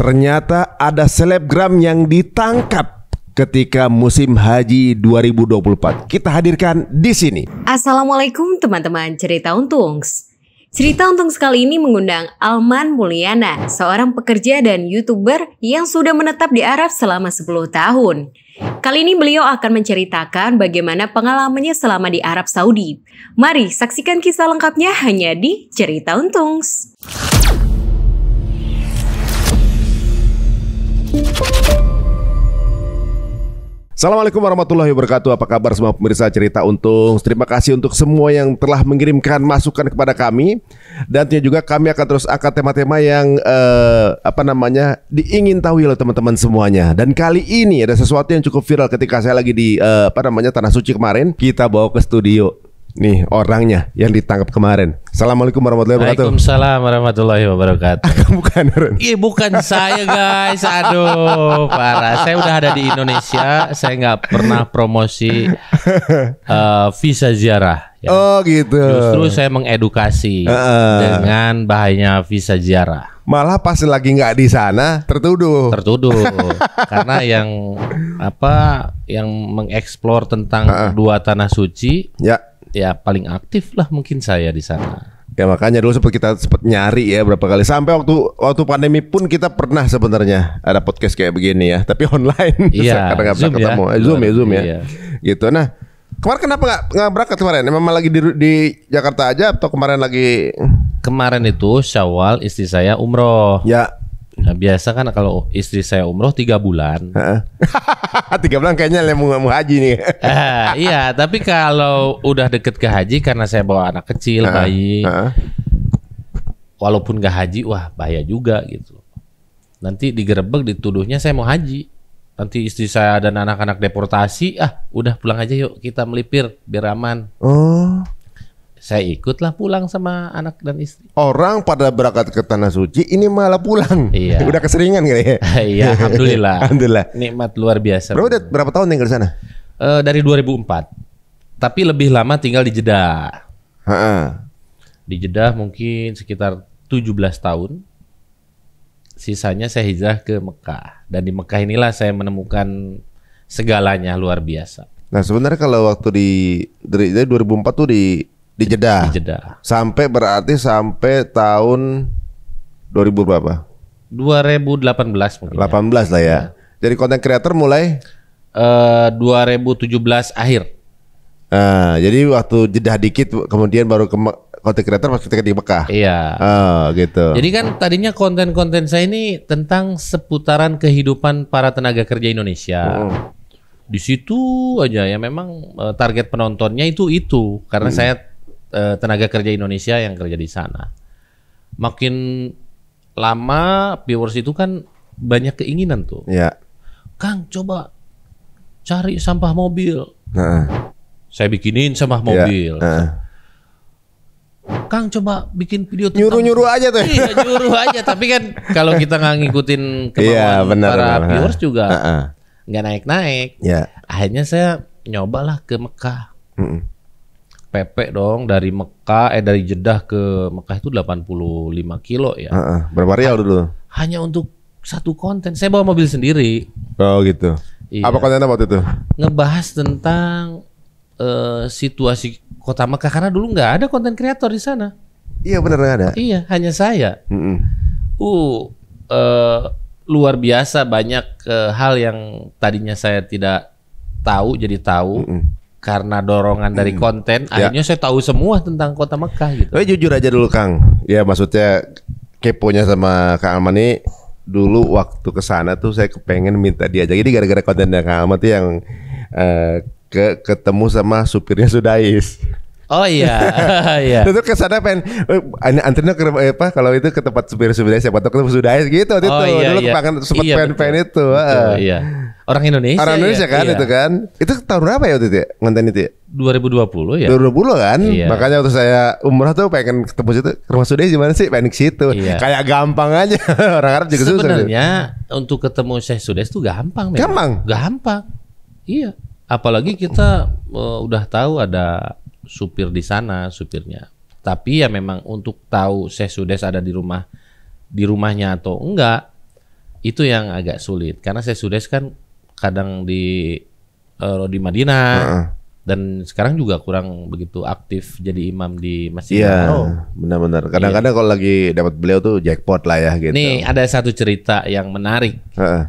Ternyata ada selebgram yang ditangkap ketika musim haji 2024. Kita hadirkan di sini. Assalamualaikum teman-teman cerita untung. Cerita untung sekali ini mengundang Alman Mulyana, seorang pekerja dan YouTuber yang sudah menetap di Arab selama 10 tahun. Kali ini beliau akan menceritakan bagaimana pengalamannya selama di Arab Saudi. Mari saksikan kisah lengkapnya hanya di Cerita untung. Assalamualaikum warahmatullahi wabarakatuh Apa kabar semua pemirsa cerita untung Terima kasih untuk semua yang telah mengirimkan masukan kepada kami Dan juga kami akan terus angkat tema-tema yang eh, Apa namanya diingin tahu oleh teman-teman semuanya Dan kali ini ada sesuatu yang cukup viral ketika saya lagi di eh, Apa namanya Tanah Suci kemarin Kita bawa ke studio nih orangnya yang ditangkap kemarin. Assalamualaikum warahmatullahi wabarakatuh. Waalaikumsalam warahmatullahi wabarakatuh. bukan Iya bukan saya guys. Aduh parah. Saya udah ada di Indonesia. Saya nggak pernah promosi uh, visa ziarah. Ya. Oh gitu. Justru saya mengedukasi uh. dengan bahayanya visa ziarah. Malah pas lagi nggak di sana tertuduh. Tertuduh karena yang apa yang mengeksplor tentang uh. dua tanah suci. Ya ya paling aktif lah mungkin saya di sana. Ya makanya dulu sempat kita sempat nyari ya berapa kali sampai waktu waktu pandemi pun kita pernah sebenarnya ada podcast kayak begini ya, tapi online. Iya. Karena nggak bisa ya. ketemu. Ya. zoom ya, zoom ya. Iya. Gitu. Nah, kemarin kenapa nggak nggak berangkat kemarin? Emang lagi di, di Jakarta aja atau kemarin lagi? Kemarin itu Syawal istri saya umroh. Ya. Nah biasa kan kalau istri saya umroh tiga bulan. tiga bulan kayaknya lemu mau haji nih. uh, iya, tapi kalau udah deket ke haji karena saya bawa anak kecil bayi, walaupun gak haji, wah bahaya juga gitu. Nanti digerebek dituduhnya saya mau haji. Nanti istri saya dan anak-anak deportasi, ah udah pulang aja yuk kita melipir biar aman. Oh saya ikutlah pulang sama anak dan istri. Orang pada berangkat ke tanah suci, ini malah pulang. Iya. udah keseringan kali ya. iya, alhamdulillah. alhamdulillah. Nikmat luar biasa. Berapa, berapa tahun tinggal di sana? E, dari 2004. Tapi lebih lama tinggal di Jeddah. Ha-ha. Di Jeddah mungkin sekitar 17 tahun. Sisanya saya hijrah ke Mekah. Dan di Mekah inilah saya menemukan segalanya luar biasa. Nah sebenarnya kalau waktu di dari, dari 2004 tuh di di Jeddah. Di Jeddah. Sampai berarti sampai tahun 2000 berapa? 2018 mungkin. 18 ya. lah ya. Iya. Jadi konten kreator mulai eh, uh, 2017 akhir. nah jadi waktu jeda dikit kemudian baru ke konten kreator pas ketika di Mekah. Iya. Oh, gitu. Jadi kan tadinya konten-konten saya ini tentang seputaran kehidupan para tenaga kerja Indonesia. Oh di situ aja ya memang eh, target penontonnya itu itu karena hmm. saya Eh, tenaga kerja Indonesia yang kerja di sana. Makin lama viewers itu kan banyak keinginan tuh. Ya. Kang coba cari sampah mobil. Nah. Saya bikinin sampah ya. mobil. Ya. Nah. Kang coba bikin video tentang nyuruh-nyuruh aja tuh. Iya, nyuruh aja, tapi kan kalau kita nggak ngikutin iya, kemauan ya, para benar. viewers juga nggak nah, naik-naik. Ya. Akhirnya saya nyobalah ke Mekah. Mm -mm PP dong dari Mekah eh dari Jeddah ke Mekah itu 85 kilo ya. Uh -uh, berapa rial dulu? Hanya untuk satu konten. Saya bawa mobil sendiri. Oh gitu. Iya. Apa kontennya waktu itu? Ngebahas tentang uh, situasi kota Mekah karena dulu nggak ada konten kreator di sana. Iya benar nggak ada. Iya hanya saya. Mm -mm. Uh, uh, luar biasa banyak uh, hal yang tadinya saya tidak tahu jadi tahu. Mm -mm karena dorongan dari hmm. konten ya. akhirnya saya tahu semua tentang kota Mekah gitu. Tapi jujur aja dulu Kang, ya maksudnya keponya sama Kang Alman ini dulu waktu ke sana tuh saya kepengen minta dia aja. Jadi gara-gara kontennya Kang Alman tuh yang eh, ke ketemu sama supirnya Sudais. Oh iya, iya. Itu ke sana pengen eh, antrinya ke eh, apa kalau itu ke tempat supir supir siapa tuh ke Sudais gitu oh, itu. Iya, Dulu iya. pengen sempat iya, pengen, pengen itu. Ah. Betul, uh. Iya. Orang Indonesia. Orang Indonesia ya, kan iya. itu kan. Itu tahun berapa ya waktu itu ya? Ngonten itu ya? 2020 ya. 2020 kan. Iya. Makanya waktu saya umrah tuh pengen ketemu situ. Rumah Sude gimana sih? Pengen ke situ. Iya. Kayak gampang aja. Orang Arab juga Sebenarnya, susah. Sebenarnya untuk ketemu Syekh Sudes tuh gampang memang. Gampang. Gampang. Iya. Apalagi kita uh, udah tahu ada supir di sana, supirnya. Tapi ya memang untuk tahu Syekh Sudes ada di rumah di rumahnya atau enggak itu yang agak sulit karena Syekh sudah kan kadang di uh, eh, di Madinah uh -uh. dan sekarang juga kurang begitu aktif jadi imam di masjid. Iya, oh. benar-benar. Kadang-kadang iya. kalau lagi dapat beliau tuh jackpot lah ya gitu. Nih ada satu cerita yang menarik. Uh -uh.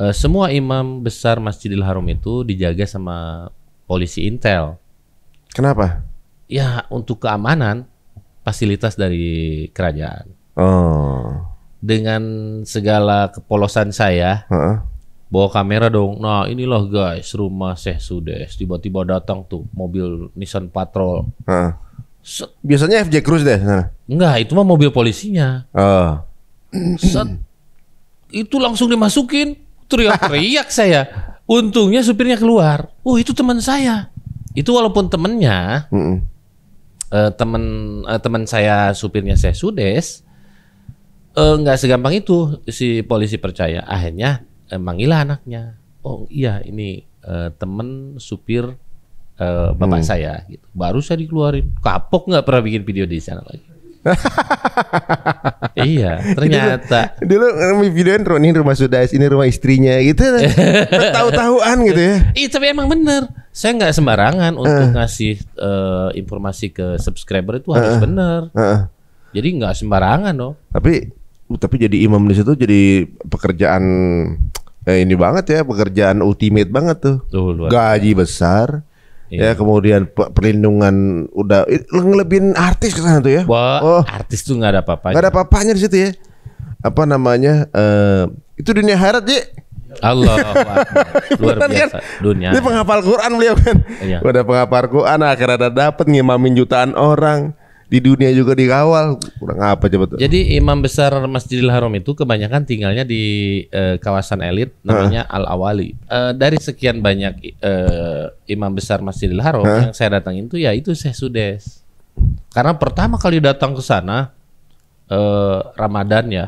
Uh, semua imam besar Masjidil Haram itu dijaga sama polisi intel. Kenapa? Ya untuk keamanan fasilitas dari kerajaan. Oh. Dengan segala kepolosan saya, uh -uh bawa kamera dong. Nah inilah guys rumah Syekh Sudes. Tiba-tiba datang tuh mobil Nissan Patrol. Set. Biasanya FJ Cruise deh. Sana. Enggak, itu mah mobil polisinya. Oh. Set. Itu langsung dimasukin. Teriak-teriak saya. Untungnya supirnya keluar. Oh itu teman saya. Itu walaupun temennya, mm -mm. Uh, eh, teman eh, teman saya supirnya Syekh Sudes eh, nggak uh, segampang itu si polisi percaya. Akhirnya eh, manggillah anaknya. Oh iya ini eh, temen supir eh, bapak hmm. saya. Gitu. Baru saya dikeluarin. Kapok nggak pernah bikin video di sana lagi. iya, ternyata. Dulu, dulu videoin kan ini rumah Sudais, ini rumah istrinya gitu. Tahu-tahuan gitu ya. Iya, tapi emang bener. Saya nggak sembarangan uh. untuk eh. ngasih uh, informasi ke subscriber itu harus uh. bener. Uh. Jadi nggak sembarangan loh. Tapi uh, tapi jadi imam di situ jadi pekerjaan eh, ini banget ya pekerjaan ultimate banget tuh. tuh Gaji besar. Iya. Ya kemudian perlindungan udah ngelebihin artis ke sana tuh ya. Wah, oh, artis tuh nggak ada apa apa Nggak ada apa-apanya di situ ya. Apa namanya? Eh, itu dunia hairat ya. Allah luar kan? biasa kan? dunia. Ini penghafal Quran beliau kan. Iya. Udah penghafal Quran akhirnya ada dapat ngimamin jutaan orang di dunia juga dikawal kurang apa coba tuh. Jadi imam besar Masjidil Haram itu kebanyakan tinggalnya di uh, kawasan elit namanya Al Awali. Uh, eh, dari sekian banyak uh, imam besar Masjidil Haram yang saya datangin itu ya itu Syekh Sudes. Karena pertama kali datang ke sana uh, Ramadan ya.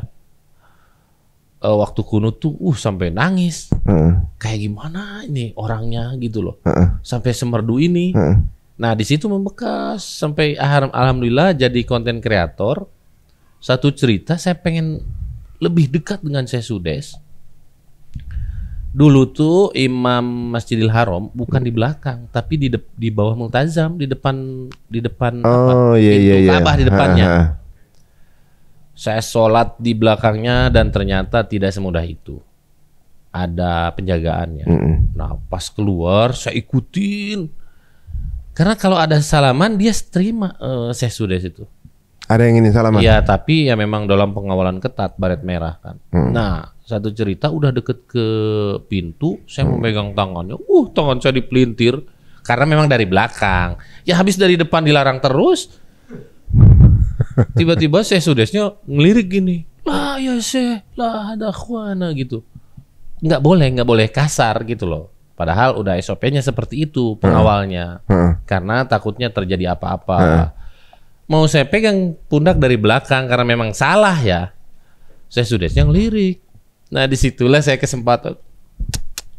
Uh, waktu kuno tuh uh sampai nangis. Uh Kayak gimana ini orangnya gitu loh. Uh Sampai semerdu ini. Uh Nah di situ membekas sampai alhamdulillah jadi konten kreator. Satu cerita saya pengen lebih dekat dengan saya Sudes. Dulu tuh Imam Masjidil Haram bukan di belakang tapi di de- di bawah Multazam di depan di depan oh, apa, iya, pintu iya, iya. di depannya. Saya sholat di belakangnya dan ternyata tidak semudah itu ada penjagaannya. Mm Nah pas keluar saya ikutin karena kalau ada salaman dia terima uh, eh, saya sudah situ. Ada yang ingin salaman? Iya, tapi ya memang dalam pengawalan ketat baret merah kan. Hmm. Nah, satu cerita udah deket ke pintu, saya hmm. memegang tangannya. Uh, tangan saya dipelintir karena memang dari belakang. Ya habis dari depan dilarang terus. Tiba-tiba saya sudesnya ngelirik gini. Lah ya saya, lah ada khuana gitu. Enggak boleh, enggak boleh kasar gitu loh. Padahal udah SOP-nya seperti itu pengawalnya. Uh, Karena takutnya terjadi apa-apa. Uh. Mau saya pegang pundak dari belakang karena memang salah ya. Saya sudah yang lirik. Nah disitulah saya kesempatan.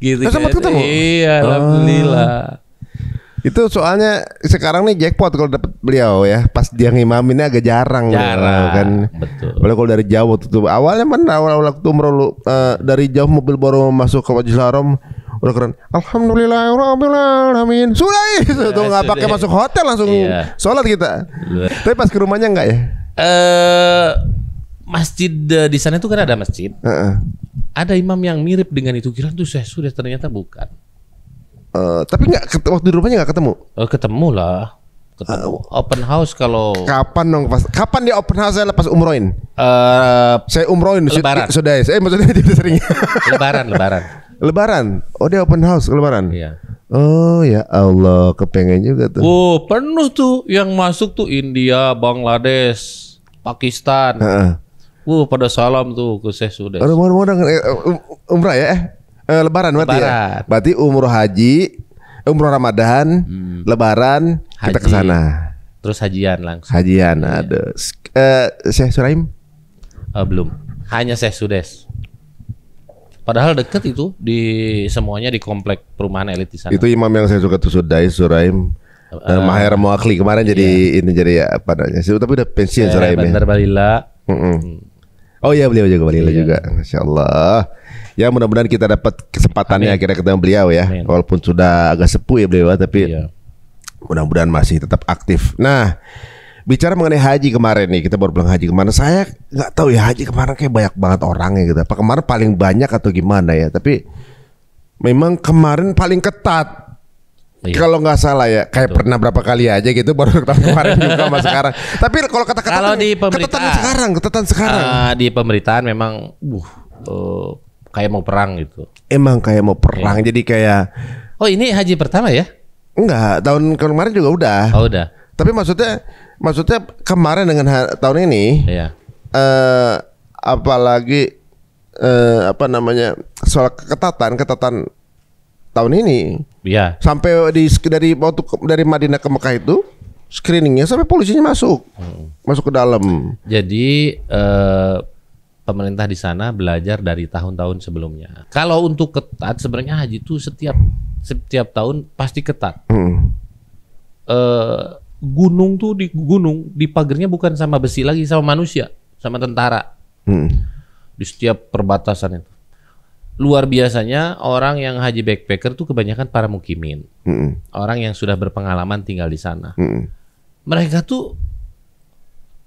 Gitu. Nah, sempat ketemu. Iya, oh. alhamdulillah. Itu soalnya sekarang nih jackpot kalau dapet beliau ya. Pas dia ngimaminnya agak jarang. Gitu, jarang kan. Betul. kalau dari jauh tuh. Awalnya mana awal-awal waktu uh, dari jauh mobil baru masuk ke Majelis Haram udah keren ya alamin sudah eh. itu iya, tuh nggak pakai masuk hotel langsung iya. sholat kita iya. tapi pas ke rumahnya nggak ya eh masjid eh, di sana itu kan ada masjid uh -uh. ada imam yang mirip dengan itu kira tuh saya sudah ternyata bukan Uh, tapi nggak waktu di rumahnya nggak ketemu? Uh, ketemu lah uh, open house kalau kapan dong pas kapan dia open house saya lepas umroin uh, saya umroin lebaran sudah saya maksudnya tidak sering lebaran lebaran Lebaran. Oh dia open house lebaran. Iya. Oh ya Allah, kepengen juga tuh. Oh penuh tuh yang masuk tuh India, Bangladesh, Pakistan. Heeh. Uh, pada salam tuh ke Syekh Sudes. Orang mau dengan umrah ya? Eh, lebaran, eh, lebaran berarti ya. Berarti umroh haji, umroh Ramadan, hmm. lebaran haji. kita ke sana. Terus hajian langsung. Hajian, iya. ada. Eh, Syekh Suraim? Uh, belum. Hanya Syekh Sudes. Padahal deket itu di semuanya di komplek perumahan elit di sana. Itu imam yang saya suka tuh Sudai Suraim. Uh, Maher Muakli kemarin jadi iya. ini jadi apa namanya? Tapi udah pensiun eh, Suraim. Ya. Bandar Balila. Mm -mm. Oh iya beliau juga Balila iya. juga. Masya Allah. Ya mudah-mudahan kita dapat kesempatannya Amin. akhirnya ketemu beliau ya. Amin. Walaupun sudah agak sepuh ya beliau tapi iya. mudah-mudahan masih tetap aktif. Nah, bicara mengenai haji kemarin nih kita baru pulang haji kemana saya nggak tahu ya haji kemarin kayak banyak banget orang ya gitu apa kemarin paling banyak atau gimana ya tapi memang kemarin paling ketat iya. kalau nggak salah ya kayak Betul. pernah berapa kali aja gitu baru tahun kemarin juga sama sekarang tapi kalau kata kata kalau di pemerintahan sekarang ketatan sekarang uh, di pemerintahan memang uh, uh kayak mau perang gitu emang kayak mau perang iya. jadi kayak oh ini haji pertama ya Enggak, tahun kemarin juga udah. Oh, udah. Tapi maksudnya maksudnya kemarin dengan tahun ini iya. eh, apalagi eh, apa namanya soal ketatan ketatan tahun ini iya. sampai di dari waktu dari Madinah ke Mekah itu screeningnya sampai polisinya masuk hmm. masuk ke dalam jadi eh, pemerintah di sana belajar dari tahun-tahun sebelumnya kalau untuk ketat sebenarnya haji itu setiap setiap tahun pasti ketat hmm. eh, gunung tuh di gunung di pagernya bukan sama besi lagi sama manusia sama tentara hmm. di setiap perbatasan itu luar biasanya orang yang haji backpacker tuh kebanyakan para mukimin hmm. orang yang sudah berpengalaman tinggal di sana hmm. mereka tuh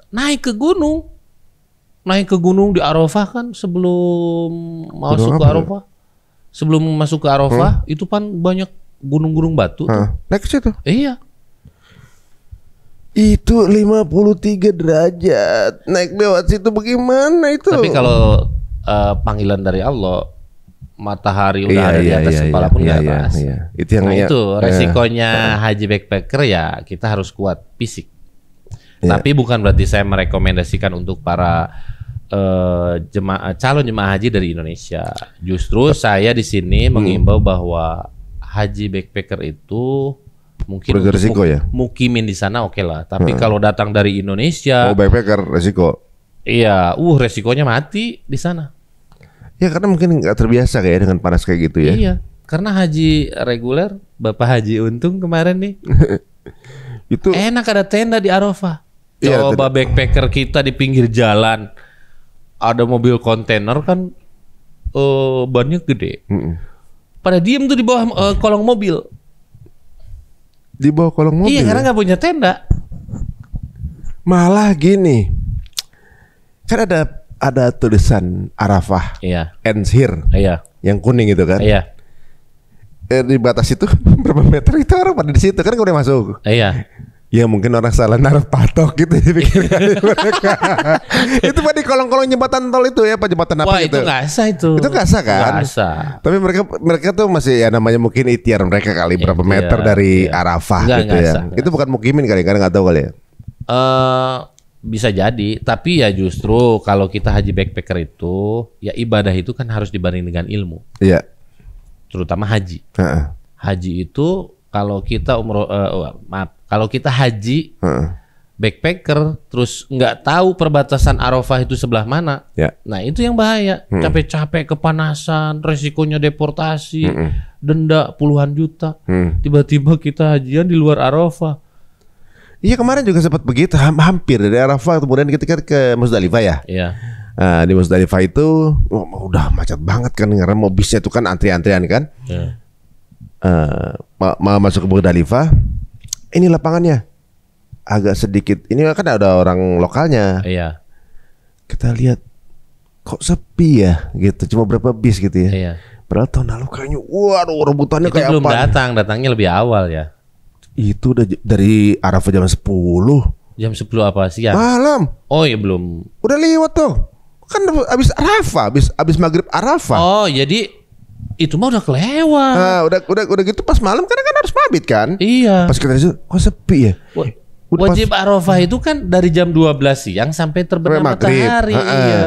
naik ke gunung naik ke gunung di Arafah kan sebelum masuk gunung ke Arafah ya? sebelum masuk ke Arafah hmm. itu kan banyak gunung-gunung batu hmm. tuh. naik ke situ iya itu 53 derajat. Naik lewat situ bagaimana itu? Tapi kalau uh, panggilan dari Allah matahari udah iya, ada iya, di atas iya, kepala iya, pun iya, iya, iya. Itu yang nah, iya, itu ya. resikonya iya. haji backpacker ya kita harus kuat fisik. Iya. Tapi bukan berarti saya merekomendasikan untuk para uh, eh, jemaah calon jemaah haji dari Indonesia. Justru saya di sini hmm. mengimbau bahwa haji backpacker itu mungkin resiko ya mukimin di sana oke okay lah tapi hmm. kalau datang dari Indonesia oh backpacker resiko iya uh resikonya mati di sana ya karena mungkin nggak terbiasa kayak dengan panas kayak gitu ya iya karena haji reguler bapak haji untung kemarin nih itu enak ada tenda di Arafah iya, coba backpacker kita di pinggir jalan ada mobil kontainer kan uh, bannya gede mm -mm. pada diem tuh di bawah uh, kolong mobil di bawah kolong iya, mobil. Iya, karena nggak punya tenda. Malah gini, kan ada ada tulisan Arafah, iya. ends here, iya. yang kuning itu kan. Iya. Eh, di batas itu berapa meter itu orang pada di situ kan udah masuk. Iya ya mungkin orang salah naruh patok gitu mereka. Ya, itu pak di kolong-kolong jembatan tol itu ya pak jembatan apa Wah, itu? itu nggak sah itu. Itu nggak sah kan? Nggak sah. Tapi mereka mereka tuh masih ya namanya mungkin itiar mereka kali iya, berapa meter iya, dari iya. Arafah gak, gitu gak ya. Sah, itu bukan mukimin kali kan nggak tahu kali ya. Uh, bisa jadi, tapi ya justru kalau kita haji backpacker itu ya ibadah itu kan harus dibanding dengan ilmu. Iya. Terutama haji. Uh -uh. Haji itu kalau kita umroh uh, maaf kalau kita haji, hmm. backpacker, terus nggak tahu perbatasan Arafah itu sebelah mana. Ya. Nah itu yang bahaya. mm Capek-capek, kepanasan, resikonya deportasi, hmm. denda puluhan juta. Mm. Tiba-tiba kita hajian di luar Arafah. Iya kemarin juga sempat begitu, hampir dari Arafah kemudian ketika ke Musdalifah ya. Iya. Nah, di Musdalifah itu oh, udah macet banget kan karena mobilnya itu kan antri-antrian kan. Yeah. Uh, ah, mau ma- masuk ke Musdalifah ini lapangannya agak sedikit ini kan ada orang lokalnya iya kita lihat kok sepi ya gitu cuma berapa bis gitu ya iya. padahal tahun lalu kayaknya waduh rebutannya kayak belum apa datang datangnya lebih awal ya itu udah dari Arafah jam 10 jam 10 apa siang malam oh ya belum udah lewat tuh. kan abis Arafah abis abis maghrib Arafah oh jadi itu mah udah kelewat. Nah, udah udah udah gitu pas malam karena kan harus mabit kan? Iya. Pas kita itu kok sepi ya. Udah Wajib pas, Arafah itu kan dari jam 12 siang sampai terbenam matahari. Ha -ha. Iya.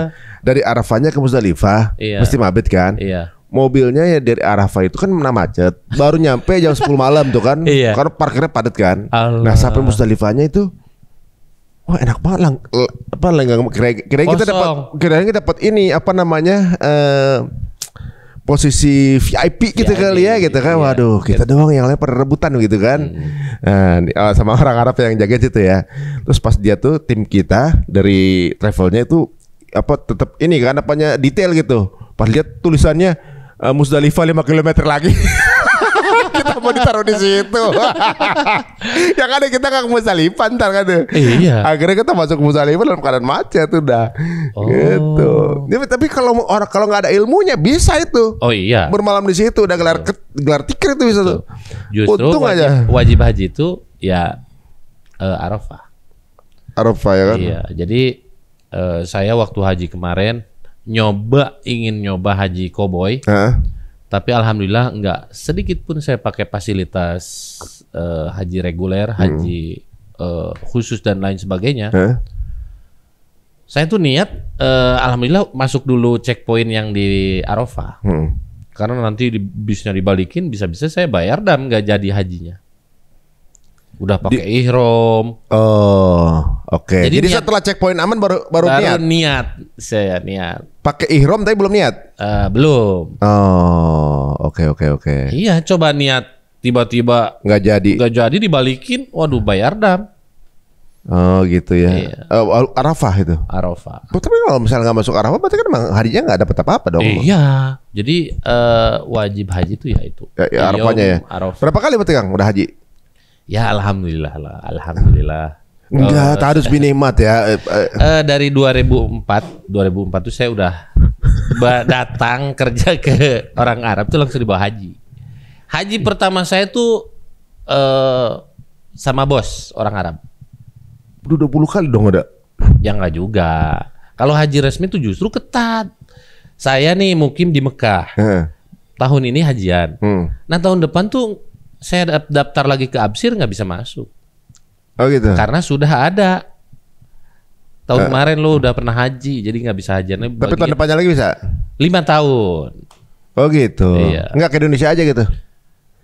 Dari Arafahnya ke Musdalifah, iya. mesti mabit kan? Iya. Mobilnya ya dari Arafah itu kan menang macet, baru nyampe jam 10 malam tuh kan. Iya. Karena parkirnya padat kan. Allah. Nah, sampai Musdalifahnya itu Wah enak banget lang, apa lenggang kira kira kita dapat kira kita dapat ini apa namanya uh, posisi VIP gitu VIP, kali ya gitu kan. Iya. Waduh, kita iya. doang yang lain perebutan gitu kan. Hmm. Nah, eh, sama orang Arab yang jaga gitu ya. Terus pas dia tuh tim kita dari travelnya itu apa tetap ini kan apanya detail gitu. Pas lihat tulisannya eh, Musdalifah 5 km lagi. kita mau ditaruh di situ. yang kan, ada kita nggak ke Musdalifah ntar kan. Iya. Akhirnya kita masuk ke Musdalifah dalam keadaan macet udah. Oh. Gitu. Ya, tapi kalau orang kalau nggak ada ilmunya bisa itu. Oh iya. Bermalam di situ udah gelar ke, gelar tiker itu bisa tuh. Justru Untung wajib, aja. wajib haji itu ya uh, Arafah. Arafah ya kan? Iya. Jadi uh, saya waktu haji kemarin nyoba ingin nyoba haji koboi. Heeh. Uh tapi alhamdulillah nggak sedikit pun saya pakai fasilitas uh, haji reguler, hmm. haji hmm. uh, khusus dan lain sebagainya. Eh? Saya tuh niat uh, alhamdulillah masuk dulu checkpoint yang di Arafah. Hmm. Karena nanti di, bisnya dibalikin bisa-bisa saya bayar dan nggak jadi hajinya udah pakai ihrom. Oh, oke. Okay. Jadi, Jadi niat, setelah checkpoint aman baru baru, baru niat. niat. Saya niat. Pakai ihrom tapi belum niat. Uh, belum. Oh, oke okay, oke okay, oke. Okay. Iya, coba niat tiba-tiba nggak jadi. Nggak jadi dibalikin, waduh bayar dam. Oh gitu ya. Iya. Uh, Arafah itu. Arafah. Oh, tapi kalau misalnya nggak masuk Arafah berarti kan emang harinya nggak dapat apa-apa dong. Iya. Jadi uh, wajib haji itu ya itu. Ya, ya iya, Arafahnya ya. Arafah. Berapa kali berarti Kang udah haji? Ya alhamdulillah lah, alhamdulillah. Enggak, uh, harus binikmat ya. Uh, dari 2004, 2004 tuh saya udah datang kerja ke orang Arab itu langsung dibawa haji. Haji pertama saya tuh uh, sama bos orang Arab. Udah 20 kali dong ada. Ya enggak juga. Kalau haji resmi tuh justru ketat. Saya nih mukim di Mekah. Uh. Tahun ini hajian. Hmm. Nah tahun depan tuh saya daftar lagi ke Absir nggak bisa masuk. Oh gitu. Karena sudah ada. Tahun uh, kemarin lo udah pernah haji, jadi nggak bisa hajiannya. Tapi tahun depannya lagi bisa? Lima tahun. Oh gitu. Iya. Nggak ke Indonesia aja gitu.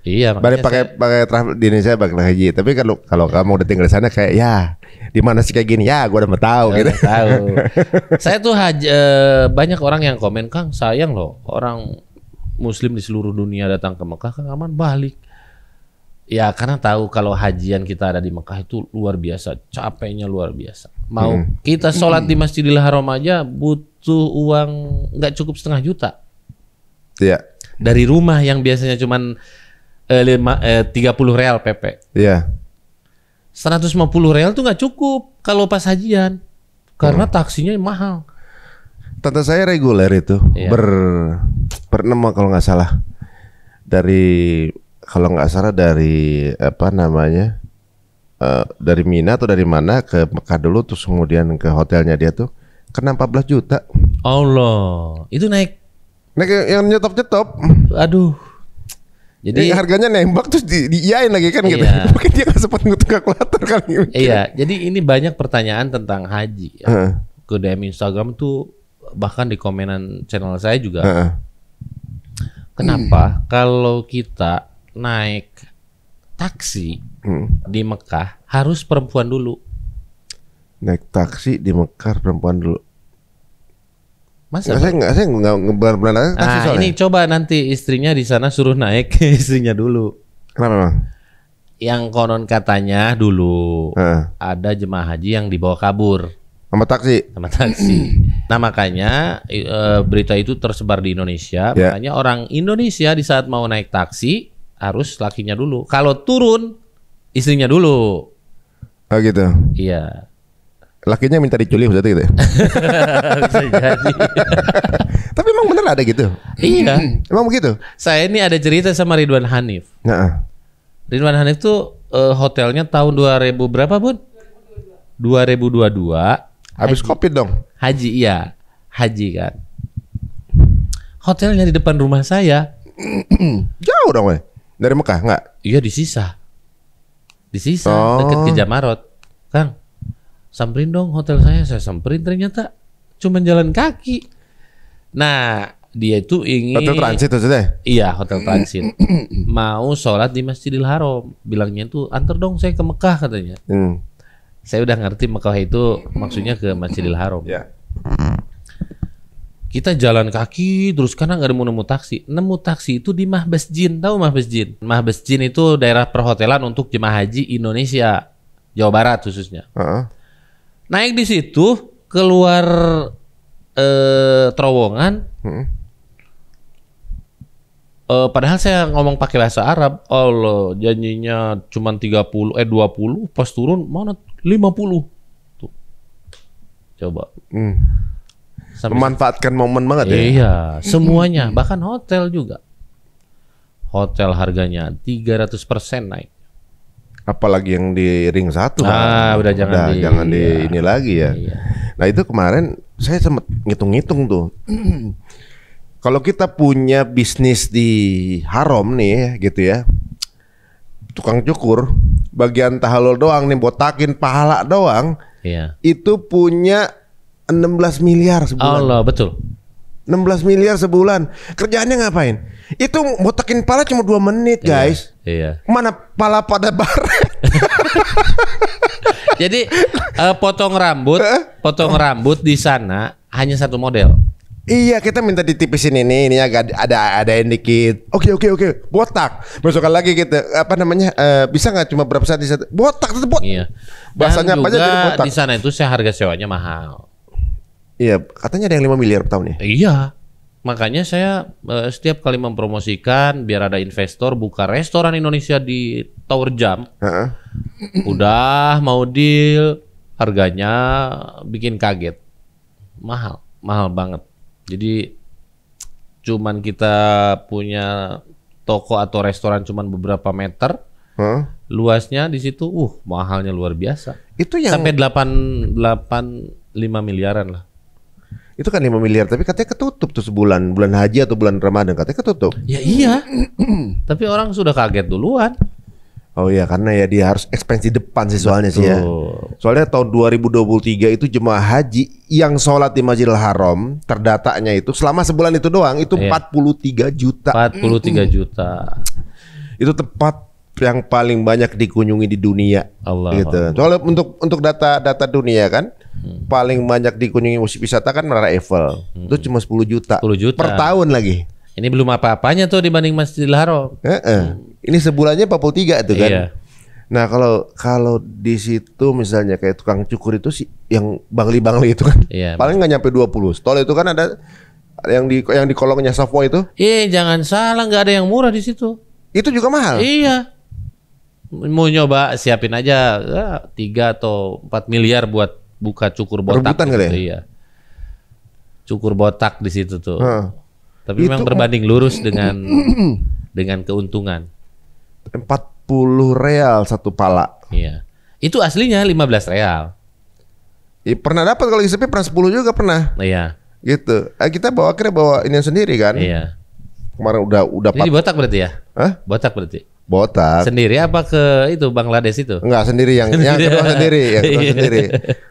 Iya. Balik pakai saya... pakai travel di Indonesia bakal haji. Tapi kalau kalau kamu udah tinggal di sana kayak ya di mana sih kayak gini ya gue udah tahu gitu. Tahu. saya tuh haji, eh, banyak orang yang komen kang sayang loh orang Muslim di seluruh dunia datang ke Mekah kan aman balik Ya karena tahu kalau hajian kita ada di Mekah itu luar biasa, capeknya luar biasa. Mau hmm. kita sholat di Masjidil Haram aja butuh uang nggak cukup setengah juta. Iya. Dari rumah yang biasanya cuman eh, eh, tiga puluh real PP. Iya. Yeah. 150 real tuh nggak cukup kalau pas hajian karena hmm. taksinya mahal. Tante saya reguler itu yeah. ber pernah kalau nggak salah dari kalau nggak salah dari apa namanya uh, dari Mina atau dari mana ke Mekah dulu terus kemudian ke hotelnya dia tuh kena 14 juta. Allah, itu naik naik yang nyetop nyetop. Aduh. Jadi ya, harganya nembak terus di, diiyain lagi kan gitu. iya. gitu. Mungkin dia nggak sempat ngutuk kalkulator kali. Iya, jadi ini banyak pertanyaan tentang haji. Ya. Uh. Ke DM Instagram tuh bahkan di komenan channel saya juga. Uh. Kenapa hmm. kalau kita naik taksi hmm. di Mekah harus perempuan dulu. Naik taksi di Mekah perempuan dulu. Masa nggak saya enggak saya enggak ngebelan taksi nah, soalnya. ini coba nanti istrinya di sana suruh naik istrinya dulu. Kenapa, Bang? Yang konon katanya dulu ada jemaah haji yang dibawa kabur sama taksi. Sama taksi. Nah makanya e, berita itu tersebar di Indonesia. Yeah. Makanya orang Indonesia di saat mau naik taksi harus lakinya dulu. Kalau turun istrinya dulu. Oh gitu. Iya. Lakinya minta diculik berarti gitu ya? jadi. Tapi emang bener ada gitu? Iya. Emang begitu? Saya ini ada cerita sama Ridwan Hanif. Nah. Ridwan Hanif tuh uh, hotelnya tahun 2000 berapa bun? 2022. Habis kopi covid dong? Haji iya. Haji kan. Hotelnya di depan rumah saya. Jauh dong weh. Dari Mekah nggak? Iya di sisa. Di sisa oh. dekat Jamarot, Kang, samperin dong hotel saya. Saya samperin ternyata cuma jalan kaki. Nah, dia itu ingin hotel transit maksudnya? Iya, hotel transit. Mau sholat di Masjidil Haram. Bilangnya itu antar dong saya ke Mekah katanya. Hmm. Saya udah ngerti Mekah itu maksudnya ke Masjidil Haram. Yeah kita jalan kaki terus karena nggak nemu nemu taksi nemu taksi itu di Mahbes Jin tahu Mahbes Jin Mahbes Jin itu daerah perhotelan untuk jemaah haji Indonesia Jawa Barat khususnya uh -huh. naik di situ keluar eh, terowongan uh -huh. Uh, padahal saya ngomong pakai bahasa Arab. Allah, janjinya cuma 30 eh 20, pas turun mana 50. Tuh. Coba. Hmm. Sampai memanfaatkan momen banget iya, ya. Iya, semuanya, bahkan hotel juga. Hotel harganya 300% naik. Apalagi yang di ring satu. Ah, kan? udah jangan udah, di, jangan di iya. ini lagi ya. Iya. Nah, itu kemarin saya sempat ngitung-ngitung tuh. Kalau kita punya bisnis di haram nih ya, gitu ya. Tukang cukur bagian tahalul doang nih botakin pahala doang. Iya. Itu punya 16 miliar sebulan. Allah, betul. 16 miliar sebulan. Kerjaannya ngapain? Itu botakin pala cuma 2 menit, iya, guys. Iya. iya. Mana pala pada bar. Jadi uh, potong rambut, eh? potong rambut di sana hanya satu model. Iya, kita minta ditipisin ini, ini agak ada ada yang dikit. Oke, oke, oke. Botak. Besokan lagi kita apa namanya? Uh, bisa nggak cuma berapa saat di satu? Botak tetap botak. Iya. Bahasanya apa aja botak. Di sana itu seharga sewanya mahal. Iya, katanya ada yang 5 miliar per tahun ya? Iya. Makanya saya uh, setiap kali mempromosikan biar ada investor buka restoran Indonesia di Tower Jam. Uh-uh. Udah mau deal, harganya bikin kaget. Mahal, mahal banget. Jadi cuman kita punya toko atau restoran cuman beberapa meter. Huh? Luasnya di situ uh mahalnya luar biasa. Itu yang sampai 8 8 5 miliaran lah itu kan lima miliar tapi katanya ketutup tuh sebulan bulan haji atau bulan Ramadan katanya ketutup. Ya iya. tapi orang sudah kaget duluan. Oh iya karena ya dia harus ekspansi depan sih soalnya Betul. sih ya. Soalnya tahun 2023 itu jemaah haji yang sholat di Masjidil Haram terdatanya itu selama sebulan itu doang itu iya. 43 juta. 43 juta. Itu tepat yang paling banyak dikunjungi di dunia. Allah. Gitu. Soalnya untuk untuk data-data dunia kan Hmm. Paling banyak dikunjungi musik wisata kan Menara Eiffel. Hmm. Itu cuma 10 juta. 10 juta. Per tahun lagi. Ini belum apa-apanya tuh dibanding Masjidil Haram. E -e. Ini sebulannya 43 itu kan. Iya. Nah kalau kalau di situ misalnya kayak tukang cukur itu sih yang bangli-bangli itu kan iya, paling nggak nyampe 20 stol itu kan ada yang di yang di kolongnya Savoy itu. Iya, eh, jangan salah, nggak ada yang murah di situ. Itu juga mahal. Iya. Mau nyoba siapin aja eh, tiga atau 4 miliar buat buka cukur botak. Ya? gitu, ya? Iya. Cukur botak di situ tuh. Ha. Tapi itu, memang berbanding lurus dengan dengan keuntungan. 40 real satu pala. Iya. Itu aslinya 15 real. Ya, pernah dapat kalau ICP pernah 10 juga pernah. Iya. Gitu. Eh, kita bawa akhirnya bawa ini sendiri kan? Iya. Kemarin udah udah Ini pat- botak berarti ya? Hah? Botak berarti botak sendiri apa ke itu Bangladesh itu enggak sendiri yang yang kedua sendiri yang kedua iya. sendiri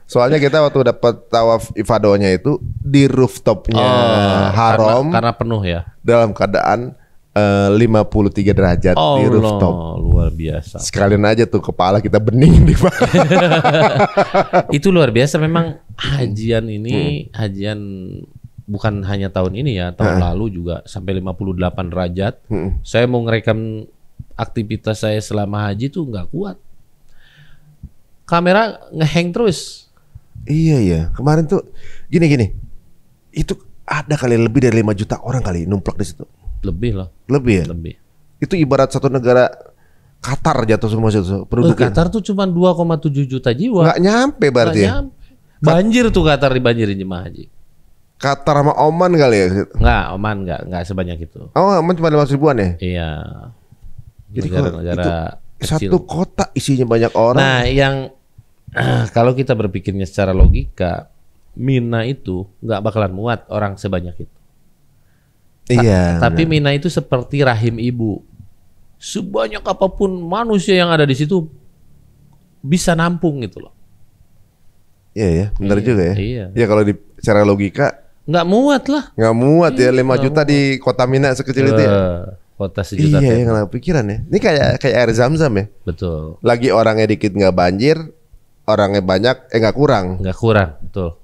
soalnya kita waktu dapat tawaf ifadonya itu di rooftopnya oh, haram karena, karena penuh ya dalam keadaan eh, uh, 53 derajat oh, di rooftop no, luar biasa sekalian aja tuh kepala kita bening di itu luar biasa memang hajian ini hmm. hajian bukan hanya tahun ini ya tahun lalu juga sampai 58 derajat hmm. saya mau ngerekam aktivitas saya selama haji tuh nggak kuat. Kamera ngeheng terus. Iya iya, kemarin tuh gini gini. Itu ada kali lebih dari 5 juta orang kali numplok di situ. Lebih loh. Lebih ya? Lebih. Itu ibarat satu negara Qatar jatuh semua situ pendudukan. Oh, Qatar tuh cuma 2,7 juta jiwa. Gak nyampe berarti ya? Gak Nyampe. Banjir tuh Qatar dibanjirin jemaah haji. Qatar sama Oman kali ya? Enggak, Oman enggak, enggak sebanyak itu. Oh, Oman cuma 500 ribuan ya? Iya. Jadi negara-negara kecil. Satu kota isinya banyak orang. Nah, yang kalau kita berpikirnya secara logika, Mina itu nggak bakalan muat orang sebanyak itu. Iya. Tapi tapi Mina itu seperti rahim ibu. Sebanyak apapun manusia yang ada di situ bisa nampung gitu loh. Iya ya, benar iya, juga ya. Iya. Ya kalau di secara logika nggak muat lah. Nggak muat ya, iya, ya 5 juta muat. di kota Mina sekecil uh. itu ya. Eh, kota sejuta iya yang nggak pikiran ya ini kayak kayak air zam-zam ya betul lagi orangnya dikit nggak banjir orangnya banyak eh nggak kurang nggak kurang betul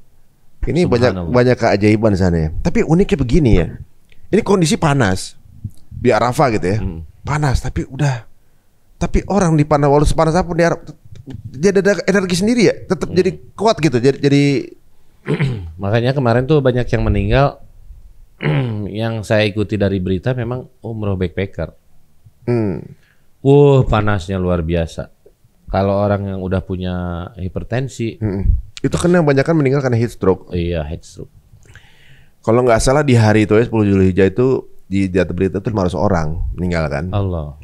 ini banyak banyak keajaiban sana ya tapi uniknya begini ya ini kondisi panas di Arafah gitu ya hmm. panas tapi udah tapi orang di panas walau sepanas apa di Arab dia ada energi sendiri ya tetap hmm. jadi kuat gitu jadi jadi makanya kemarin tuh banyak yang meninggal yang saya ikuti dari berita memang umroh backpacker. Hmm. Wuh, panasnya luar biasa. Kalau orang yang udah punya hipertensi, hmm. itu kena yang banyak kan meninggal karena heat stroke. Iya, heat stroke. Kalau nggak salah di hari itu ya 10 hijau itu di data berita itu 500 orang meninggal kan. Allah.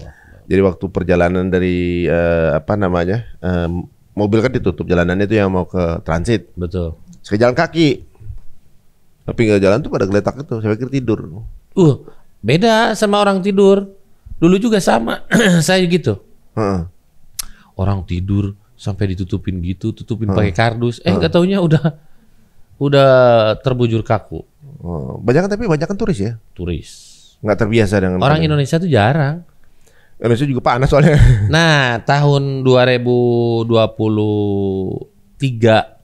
Jadi waktu perjalanan dari uh, apa namanya? Uh, mobil kan ditutup jalanannya itu yang mau ke transit. Betul. Sekejalan kaki. Tapi nggak jalan tuh pada geletak itu. Saya pikir tidur. Uh, beda sama orang tidur. Dulu juga sama. saya gitu. Uh-uh. Orang tidur sampai ditutupin gitu, tutupin uh-uh. pakai kardus. Eh nggak uh-uh. taunya udah udah terbujur kaku. Uh, banyak tapi banyak kan turis ya. Turis. Nggak terbiasa dengan orang pandemi. Indonesia tuh jarang. Indonesia juga panas soalnya. Nah, tahun 2023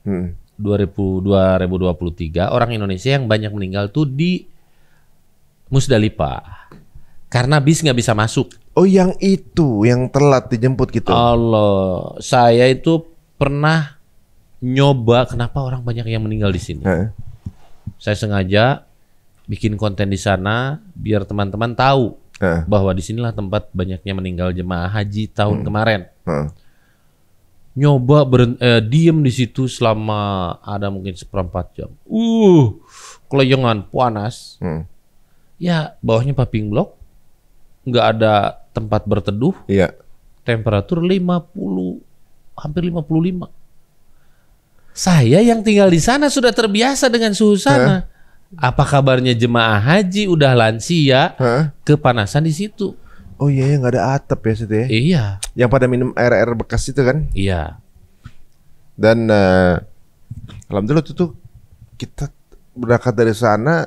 hmm. 2023 orang Indonesia yang banyak meninggal tuh di Musdalifah karena bis nggak bisa masuk. Oh, yang itu yang telat dijemput gitu. Allah, saya itu pernah nyoba kenapa orang banyak yang meninggal di sini. Eh. Saya sengaja bikin konten di sana biar teman-teman tahu eh. bahwa disinilah tempat banyaknya meninggal jemaah haji tahun hmm. kemarin. Hmm nyoba beren, eh, diem di situ selama ada mungkin seperempat jam. Uh, kelejongan panas. Hmm. Ya bawahnya paving block, nggak ada tempat berteduh. Iya. Temperatur 50 hampir 55. Saya yang tinggal di sana sudah terbiasa dengan suhu sana. Huh? Apa kabarnya jemaah haji udah lansia huh? kepanasan di situ? Oh iya, iya, nggak ada atap ya situ ya? Iya. Yang pada minum air air bekas itu kan? Iya. Dan uh, alhamdulillah itu tuh kita berangkat dari sana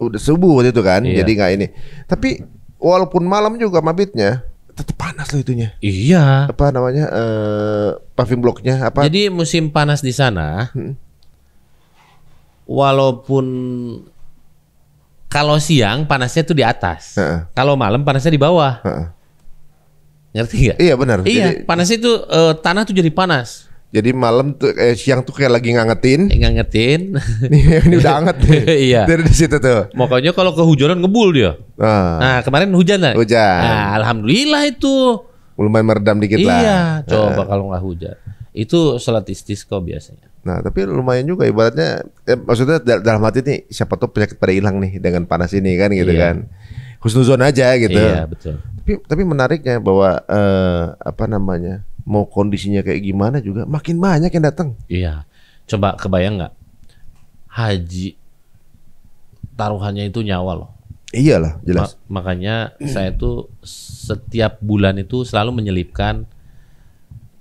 udah subuh waktu itu kan, iya. jadi nggak ini. Tapi walaupun malam juga mabitnya tetap panas loh itunya. Iya. Apa namanya uh, paving bloknya apa? Jadi musim panas di sana, hmm. walaupun kalau siang panasnya tuh di atas. Uh-uh. Kalau malam panasnya di bawah. Uh-uh. Ngerti gak? Iya benar. Iya, jadi, panasnya itu uh, eh, tanah tuh jadi panas. Jadi malam tuh eh, siang tuh kayak lagi ngangetin. Eh, ngangetin. ini, ini udah anget nih. iya. Dari situ tuh. Makanya kalau kehujanan ngebul dia. Uh. Nah, kemarin hujan lah. Hujan. Nah, alhamdulillah itu. Lumayan meredam dikit iya, lah. Iya, coba uh. kalau nggak hujan. Itu sholat istisqo biasanya. Nah, tapi lumayan juga ibaratnya eh, maksudnya dalam hati nih siapa tuh penyakit pada hilang nih dengan panas ini kan gitu iya. kan. Husnuzon aja gitu. Iya, betul. Tapi tapi menariknya bahwa eh, apa namanya? mau kondisinya kayak gimana juga makin banyak yang datang. Iya. Coba kebayang nggak? Haji taruhannya itu nyawa loh. Iyalah, jelas. Ma makanya saya tuh setiap bulan itu selalu menyelipkan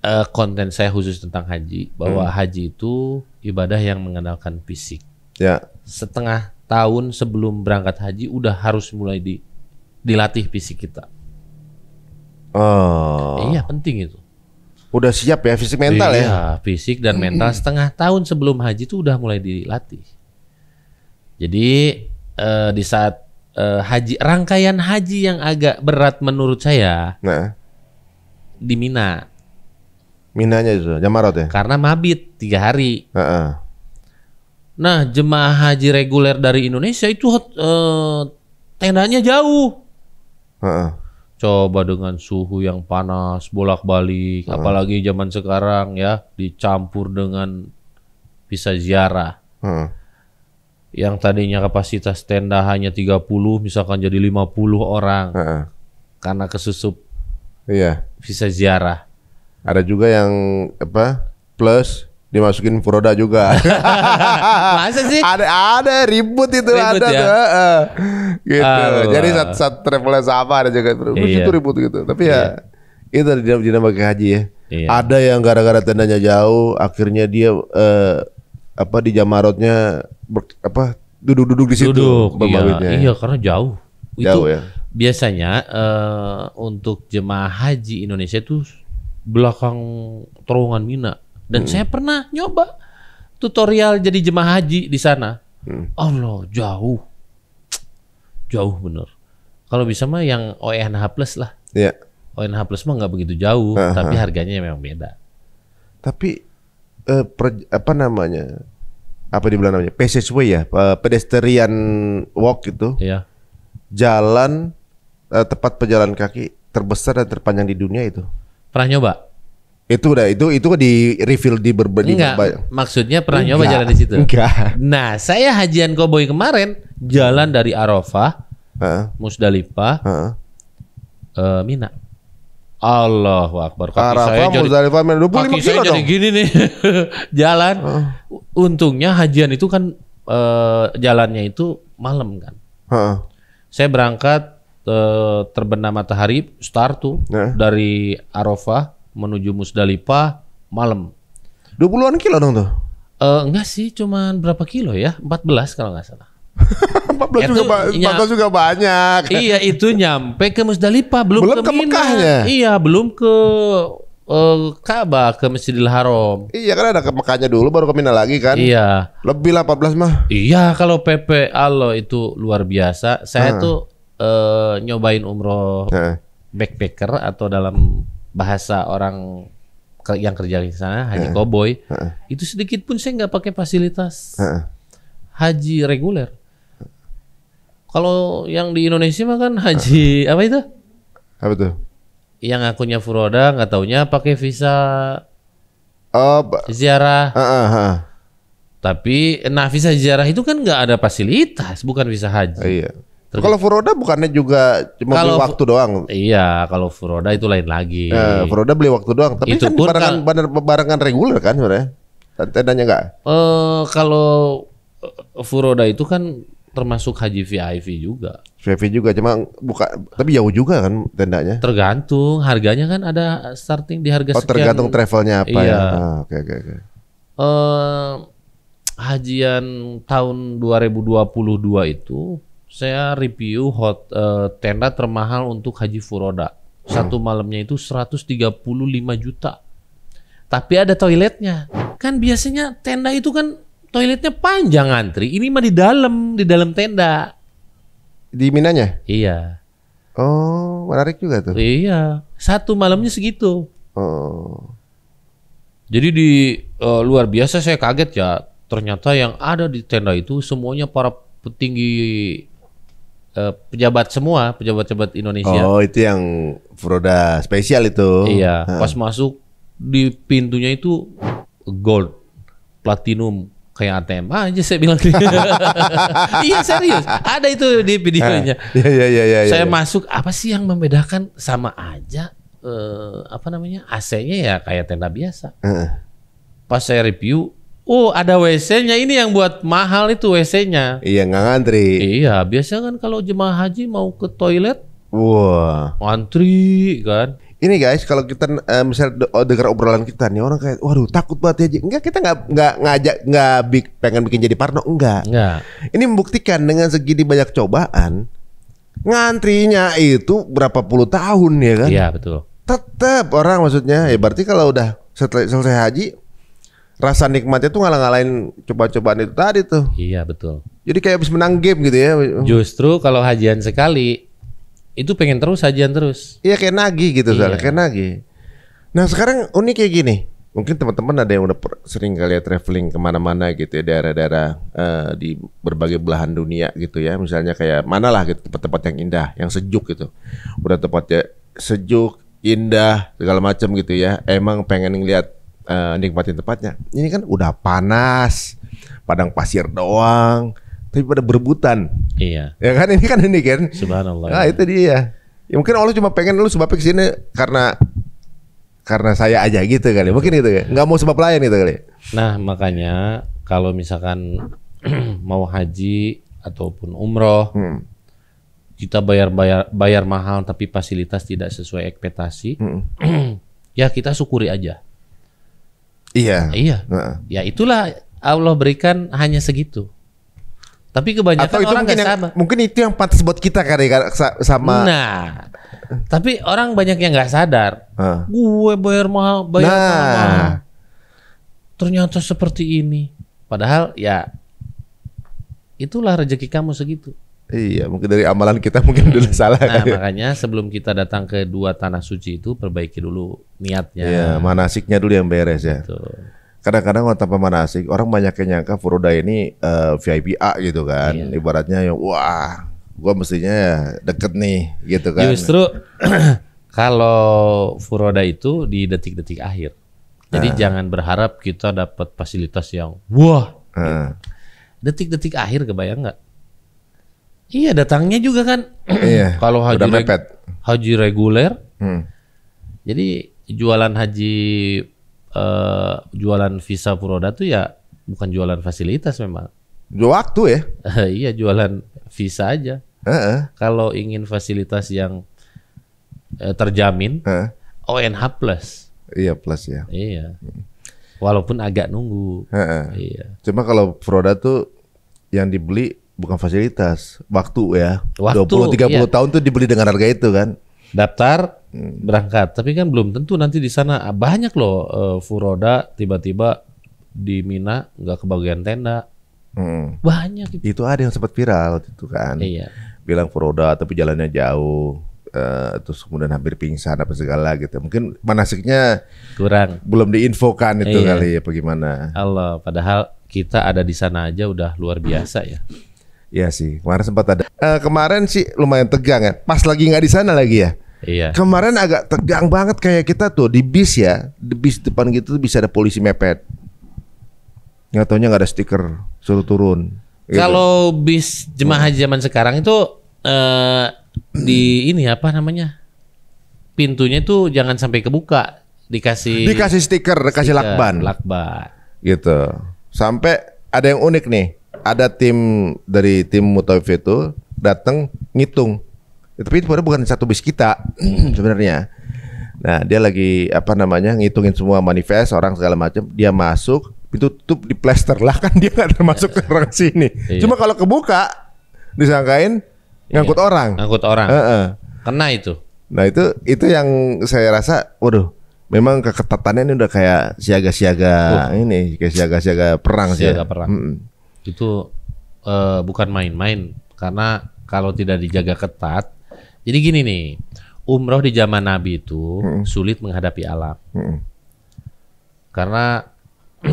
uh, konten saya khusus tentang haji bahwa hmm. haji itu ibadah yang mengenalkan fisik. Ya. Setengah tahun sebelum berangkat haji udah harus mulai di dilatih fisik kita. Oh. Iya penting itu. Udah siap ya fisik mental ya? iya, ya. fisik dan mental hmm. setengah tahun sebelum haji itu udah mulai dilatih. Jadi uh, di saat eh, haji rangkaian haji yang agak berat menurut saya. Nah. Di Mina Minanya itu jamarat ya? Karena mabit tiga hari. Uh -uh. Nah jemaah haji reguler dari Indonesia itu uh, tendanya jauh. Uh -uh. Coba dengan suhu yang panas bolak-balik, uh -uh. apalagi zaman sekarang ya dicampur dengan bisa ziarah. Uh -uh. Yang tadinya kapasitas tenda hanya 30 misalkan jadi 50 orang. Uh -uh. Karena kesusup. Iya. Bisa ziarah. Ada juga yang apa? Plus dimasukin Furoda juga. Masa sih? Ada ada ribut itu ribut ada ya? tuh. Uh, gitu. Allah. Jadi saat-saat travelnya sama ada juga iya. itu ribut gitu. Tapi ya, iya. ya itu di dalam pakai haji ya. Iya. Ada yang gara-gara tendanya jauh akhirnya dia uh, apa di jamarotnya ber, apa duduk-duduk di situ. Duduk. Iya, iya karena jauh. Jauh ya. Biasanya uh, untuk jemaah haji Indonesia itu belakang terowongan Mina dan hmm. saya pernah nyoba tutorial jadi jemaah haji di sana. Hmm. Allah jauh, jauh bener. Kalau bisa mah yang ONH plus lah. Ya. ONH plus mah nggak begitu jauh, Aha. tapi harganya memang beda. Tapi eh, per, apa namanya? Apa dibilang namanya? Passageway ya, pedestrian walk gitu Iya. Jalan eh, tepat pejalan kaki terbesar dan terpanjang di dunia itu. Pernah nyoba? Itu udah itu itu di reveal di berbagai Enggak, maksudnya pernah nyoba enggak, jalan di situ. Enggak. Nah, saya hajian koboi kemarin jalan dari Arafah, uh. Musdalifah, uh. uh, Mina. Allah Akbar. Kaki Arafah, saya jadi, Musdalifah, Mina. 25 kaki saya dong. jadi gini nih. jalan. Uh. Untungnya hajian itu kan uh, jalannya itu malam kan. Uh. Saya berangkat Eh, terbenam matahari start tuh nah. dari Arafah menuju Musdalifah malam. 20-an kilo dong tuh. Uh, enggak sih, cuman berapa kilo ya? 14 kalau nggak salah. 14 itu ya juga, ba 14 ya. juga banyak. Iya, itu nyampe ke Musdalifah, belum, belum ke, ke Mekahnya. Iya, belum ke uh, Ka'bah ke Masjidil Haram. Iya kan ada ke Mekahnya dulu baru ke Mina lagi kan? Iya. Lebih lah 14 mah. Iya, kalau PP Allah itu luar biasa. Saya nah. tuh uh, nyobain umroh backpacker atau dalam bahasa orang yang kerja di sana haji koboi itu sedikit pun saya nggak pakai fasilitas haji reguler. Kalau yang di Indonesia mah kan haji apa itu? Apa itu Yang akunya Furoda nggak taunya pakai visa oh, ziarah. Uh, uh, Tapi nah visa ziarah itu kan nggak ada fasilitas, bukan visa haji. oh, iya. Terus, kalau Furoda bukannya juga cuma kalau, beli waktu doang? Iya, kalau Furoda itu lain lagi. Eh, Furoda beli waktu doang, tapi itu kan pun barengan, reguler kan sebenarnya? Tendanya enggak? Eh uh, kalau eh, Furoda itu kan termasuk haji VIP juga. VIP juga cuma buka tapi jauh juga kan tendanya. Tergantung harganya kan ada starting di harga oh, sekian. tergantung travelnya apa ya? iya. ya. Oke oke oke. Eh hajian tahun 2022 itu saya review hot uh, tenda termahal untuk Haji Furoda. Satu hmm. malamnya itu 135 juta. Tapi ada toiletnya. Kan biasanya tenda itu kan toiletnya panjang antri. Ini mah di dalam, di dalam tenda. Di minanya? Iya. Oh, menarik juga tuh. Iya. Satu malamnya segitu. Oh. Jadi di uh, luar biasa saya kaget ya. Ternyata yang ada di tenda itu semuanya para petinggi uh, pejabat semua, pejabat-pejabat Indonesia. Oh, itu yang Froda spesial itu. Iya, ha. pas masuk di pintunya itu gold, platinum kayak ATM ah aja saya bilang. iya serius, ada itu di videonya. ya ya ya iya. Saya ya. masuk apa sih yang membedakan sama aja eh, apa namanya? AC-nya ya kayak tenda biasa. Uh. Pas saya review Oh ada WC-nya ini yang buat mahal itu WC-nya. Iya nggak ngantri. Iya biasanya kan kalau jemaah haji mau ke toilet. Wah. Wow. Antri kan. Ini guys kalau kita uh, misalnya oh, dengar obrolan kita nih orang kayak waduh takut banget ya enggak kita nggak nggak ngajak nggak bik, pengen bikin jadi parno enggak. Enggak. Ini membuktikan dengan segini banyak cobaan ngantrinya itu berapa puluh tahun ya kan? Iya betul. Tetap orang maksudnya ya berarti kalau udah setelah selesai haji rasa nikmatnya tuh ngalah-ngalahin coba cobaan itu tadi tuh. Iya betul. Jadi kayak habis menang game gitu ya. Justru kalau hajian sekali itu pengen terus hajian terus. Iya kayak nagih gitu iya. soalnya kayak nagih. Nah sekarang unik kayak gini. Mungkin teman-teman ada yang udah sering kali ya traveling kemana-mana gitu ya daerah-daerah uh, di berbagai belahan dunia gitu ya. Misalnya kayak mana lah gitu tempat-tempat yang indah, yang sejuk gitu. Udah tempatnya sejuk, indah segala macam gitu ya. Emang pengen ngeliat uh, nikmatin tempatnya. Ini kan udah panas, padang pasir doang, tapi pada berebutan. Iya. Ya kan ini kan ini kan. Subhanallah. Nah, itu dia. Ya mungkin Allah cuma pengen lu sebabnya ke sini karena karena saya aja gitu kali. Mungkin gitu kan. Enggak mau sebab lain gitu kali. Nah, makanya kalau misalkan mau haji ataupun umroh hmm. kita bayar bayar bayar mahal tapi fasilitas tidak sesuai ekspektasi hmm. ya kita syukuri aja Iya. Iya. Nah. Ya itulah Allah berikan hanya segitu. Tapi kebanyakan Atau itu orang mungkin yang, Mungkin itu yang pantas buat kita kali ya, sama. Nah, tapi orang banyak yang nggak sadar. Nah. Gue bayar mahal, bayar nah. mahal. Ternyata seperti ini. Padahal ya itulah rezeki kamu segitu. Iya, mungkin dari amalan kita mungkin dulu hmm. salah. Nah, kan? makanya sebelum kita datang ke dua tanah suci itu perbaiki dulu niatnya. Iya, manasiknya dulu yang beres ya. Kadang-kadang kalau tanpa manasik, orang banyak yang nyangka Furoda ini uh, eh, VIP A gitu kan. Iya. Ibaratnya yang wah, gua mestinya ya deket nih gitu kan. Justru kalau Furoda itu di detik-detik akhir. Jadi nah. jangan berharap kita dapat fasilitas yang wah. Nah. Detik-detik akhir kebayang nggak? Iya datangnya juga kan. iya. Kalau haji udah haji reguler. Hmm. Jadi jualan haji eh, jualan visa Puroda tuh ya bukan jualan fasilitas memang. Jual waktu ya? iya jualan visa aja. Uh -uh. Kalau ingin fasilitas yang uh, terjamin, uh -uh. ONH plus. Iya plus ya. Iya. Walaupun agak nunggu. Uh -uh. Iya. Cuma kalau Puroda tuh yang dibeli bukan fasilitas, waktu ya. Waktu, 20 30 iya. tahun tuh dibeli dengan harga itu kan. Daftar hmm. berangkat, tapi kan belum tentu nanti di sana banyak loh uh, Furoda tiba-tiba di Mina nggak kebagian tenda. Hmm. Banyak itu. itu ada yang sempat viral itu kan. Iya. Bilang Furoda tapi jalannya jauh. Uh, terus kemudian hampir pingsan apa segala gitu. Mungkin manasiknya kurang. Belum diinfokan itu iya. kali ya bagaimana. Allah, padahal kita ada di sana aja udah luar biasa ya. Iya sih, kemarin sempat ada. Uh, kemarin sih lumayan tegang ya. Pas lagi nggak di sana lagi ya. Iya. Kemarin agak tegang banget kayak kita tuh di bis ya, di bis depan gitu tuh bisa ada polisi mepet. Nggak taunya nggak ada stiker suruh turun. Gitu. Kalau bis jemaah haji zaman sekarang itu eh, di ini apa namanya? Pintunya tuh jangan sampai kebuka, dikasih dikasih stiker, dikasih lakban. Lakban. Gitu. Sampai ada yang unik nih ada tim dari tim Mutawif itu datang ngitung. Ya, tapi itu bukan satu bis kita sebenarnya. Nah, dia lagi apa namanya ngitungin semua manifest orang segala macam. Dia masuk, itu tutup di plester lah kan dia nggak termasuk ke orang sini. Iya. Cuma kalau kebuka disangkain iya. ngangkut iya. orang. Ngangkut orang. E -e. Kena itu. Nah, itu itu yang saya rasa waduh Memang keketatannya ini udah kayak siaga-siaga uh. ini, kayak siaga-siaga perang siaga sih. perang itu uh, bukan main-main karena kalau tidak dijaga ketat. Jadi gini nih, umroh di zaman Nabi itu mm sulit menghadapi alam. Mm karena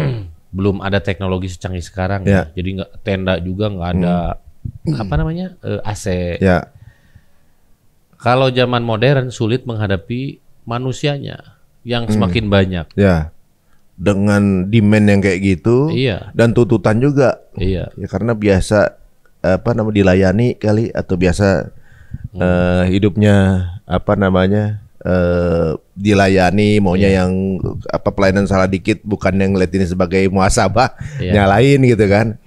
belum ada teknologi secanggih sekarang yeah. Ya. Jadi nggak tenda juga nggak ada apa namanya? Uh, eh, AC. Yeah. Kalau zaman modern sulit menghadapi manusianya yang semakin banyak. yeah dengan demand yang kayak gitu iya. dan tuntutan juga iya ya karena biasa apa namanya dilayani kali atau biasa hmm. uh, hidupnya apa namanya uh, dilayani maunya iya. yang apa pelayanan salah dikit bukan yang ngeliat ini sebagai muasabah iya. nyalain gitu kan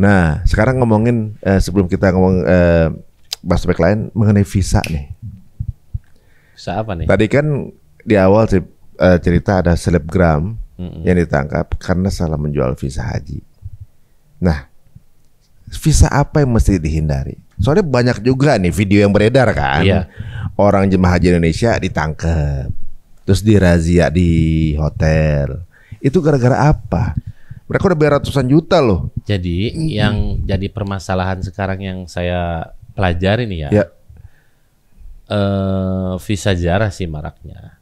nah sekarang ngomongin uh, sebelum kita ngomong uh, bahas lain mengenai visa nih visa apa nih tadi kan di awal sih uh, cerita ada selebgram hmm yang ditangkap karena salah menjual visa haji. Nah, visa apa yang mesti dihindari? Soalnya banyak juga nih video yang beredar kan. Iya. Orang jemaah haji Indonesia ditangkap, terus dirazia di hotel. Itu gara-gara apa? Mereka udah bayar ratusan juta loh. Jadi hmm. yang jadi permasalahan sekarang yang saya pelajari nih ya. ya. Eh, visa jarah sih maraknya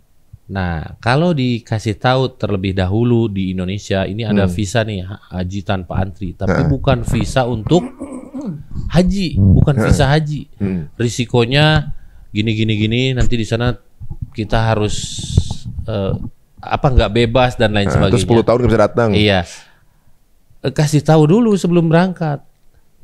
Nah, kalau dikasih tahu terlebih dahulu di Indonesia ini ada hmm. visa nih haji tanpa antri, tapi hmm. bukan visa untuk haji, bukan hmm. visa haji. Hmm. Risikonya gini gini gini nanti di sana kita harus uh, apa nggak bebas dan lain nah, sebagainya. Terus 10 tahun nggak bisa datang. Iya. Eh, kasih tahu dulu sebelum berangkat.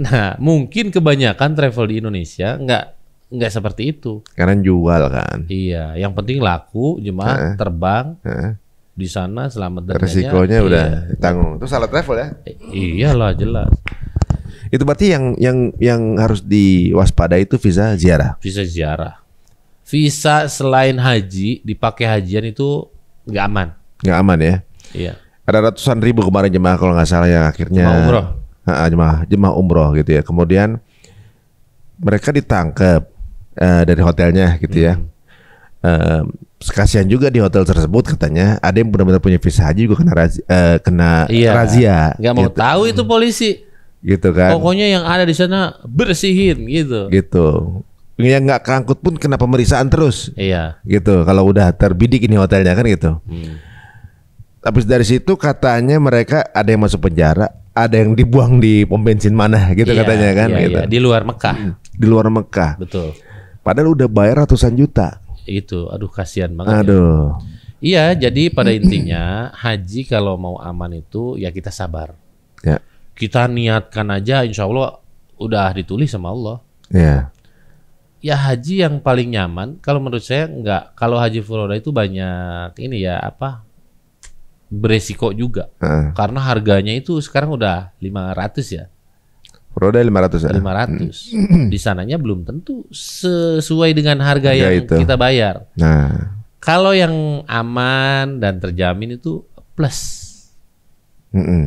Nah, mungkin kebanyakan travel di Indonesia nggak nggak seperti itu. Karena jual kan. Iya, yang penting laku, jemaah uh, terbang uh, di sana selamat dan resikonya iya. udah tanggung Itu salah travel ya? Eh, iyalah jelas. Itu berarti yang yang yang harus diwaspadai itu visa ziarah. Visa ziarah. Visa selain haji dipakai hajian itu nggak aman. Nggak aman ya? Iya. Ada ratusan ribu kemarin jemaah kalau nggak salah yang akhirnya jemaah umroh. Ha, jemaah jemaah umroh gitu ya. Kemudian mereka ditangkap uh, dari hotelnya gitu ya. Hmm. Uh, kasihan juga di hotel tersebut katanya ada yang benar-benar punya visa haji juga kena razi, uh, kena iya, razia. Gak mau gitu. tahu itu polisi. Gitu kan. Pokoknya yang ada di sana bersihin gitu. Gitu. Yang nggak keangkut pun kena pemeriksaan terus. Iya. Gitu. Kalau udah terbidik ini hotelnya kan gitu. Hmm. Habis dari situ katanya mereka ada yang masuk penjara, ada yang dibuang di pom bensin mana gitu iya, katanya kan iya, gitu. Iya. Di luar Mekah. Di luar Mekah. Betul. Padahal udah bayar ratusan juta. Itu, aduh kasihan banget. Ya. Aduh. Ya. Iya, jadi pada intinya haji kalau mau aman itu ya kita sabar. Ya. Kita niatkan aja, insya Allah udah ditulis sama Allah. Ya. Ya haji yang paling nyaman, kalau menurut saya enggak. Kalau haji Florida itu banyak ini ya apa beresiko juga uh. karena harganya itu sekarang udah 500 ya Roda 500 ya. 500. Hmm. Di sananya belum tentu sesuai dengan harga yang itu. kita bayar. Nah, kalau yang aman dan terjamin itu plus. Mm -mm.